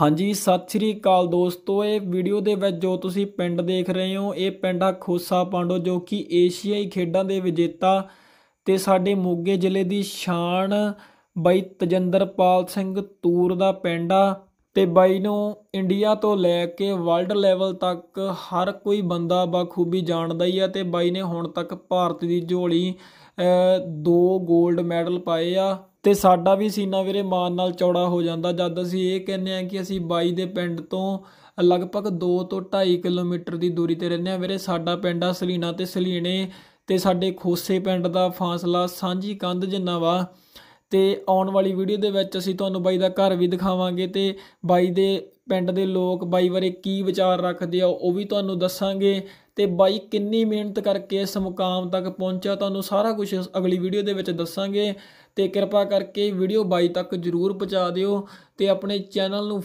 ਹਾਂਜੀ ਸਤਿ ਸ੍ਰੀ ਅਕਾਲ ਦੋਸਤੋ ਇਹ ਵੀਡੀਓ ਦੇ ਵਿੱਚ ਜੋ ਤੁਸੀਂ ਪਿੰਡ ਦੇਖ ਰਹੇ ਹੋ ਇਹ ਪਿੰਡ ਆ ਖੋਸਾ ਪਾਂਡੋ ਜੋ ਕਿ ਏਸ਼ੀਆਈ ਖੇਡਾਂ ਦੇ ਵਿਜੇਤਾ ਤੇ ਸਾਡੇ ਮੋਗੇ ਜ਼ਿਲ੍ਹੇ ਦੀ ਸ਼ਾਨ ਬਾਈ ਤਜਿੰਦਰਪਾਲ ਸਿੰਘ ਤੂਰ ਦਾ ਪਿੰਡ ਆ ਤੇ ਬਾਈ ਨੂੰ ਇੰਡੀਆ ਤੋਂ ਲੈ ਕੇ ਵਰਲਡ ਲੈਵਲ ਤੱਕ ਹਰ ਕੋਈ ਬੰਦਾ ਬਖੂਬੀ ਜਾਣਦਾ ਹੀ ਆ ਤੇ ਬਾਈ ਨੇ ਹੁਣ ਤੱਕ ਭਾਰਤ ਦੀ ਝੋਲੀ ਦੋ 골ਡ ਮੈਡਲ ਪਾਏ ਆ ਤੇ ਸਾਡਾ ਵੀ ਸੀਨਾ ਵੀਰੇ ਮਾਨ ਨਾਲ ਚੌੜਾ ਹੋ ਜਾਂਦਾ ਜਦ ਅਸੀਂ ਇਹ ਕਹਿੰਨੇ ਆ ਕਿ ਅਸੀਂ ਬਾਈ ਦੇ ਪਿੰਡ ਤੋਂ ਲਗਭਗ 2 ਤੋਂ 2.5 ਕਿਲੋਮੀਟਰ ਦੀ ਦੂਰੀ ਤੇ ਰਹਿੰਦੇ ਆ ਵੀਰੇ ਸਾਡਾ ਪਿੰਡ ਆ ਸਲੀਣਾ ਤੇ ਸਲੀਣੇ ਤੇ ਸਾਡੇ ਖੋਸੇ ਪਿੰਡ ਦਾ ਫਾਸਲਾ ਸਾਂਝੀ ਕੰਧ ਜਿੰਨਾ ਵਾ ਤੇ ਆਉਣ ਵਾਲੀ ਵੀਡੀਓ ਦੇ ਵਿੱਚ ਅਸੀਂ ਤੁਹਾਨੂੰ ਬਾਈ ਦਾ ਘਰ ਵੀ ਦਿਖਾਵਾਂਗੇ ਤੇ ਬਾਈ ਦੇ ਪਿੰਡ ਦੇ ਲੋਕ ਬਾਈ ਬਾਰੇ ਕੀ ਵਿਚਾਰ ਰੱਖਦੇ ਆ ਉਹ ਵੀ ਤੁਹਾਨੂੰ ਦੱਸਾਂਗੇ ਤੇ ਬਾਈ ਕਿੰਨੀ ਮਿਹਨਤ ਕਰਕੇ ਇਸ ਮੁਕਾਮ ਤੱਕ ਪਹੁੰਚਿਆ ਤੁਹਾਨੂੰ ਸਾਰਾ ਕੁਝ ਅਗਲੀ ਵੀਡੀਓ ਦੇ ਵਿੱਚ ਦੱਸਾਂਗੇ ਤੇ ਕਿਰਪਾ ਕਰਕੇ ਵੀਡੀਓ ਬਾਈ ਤੱਕ ਜਰੂਰ ਪਹੁੰਚਾ ਦਿਓ ਤੇ ਆਪਣੇ ਚੈਨਲ ਨੂੰ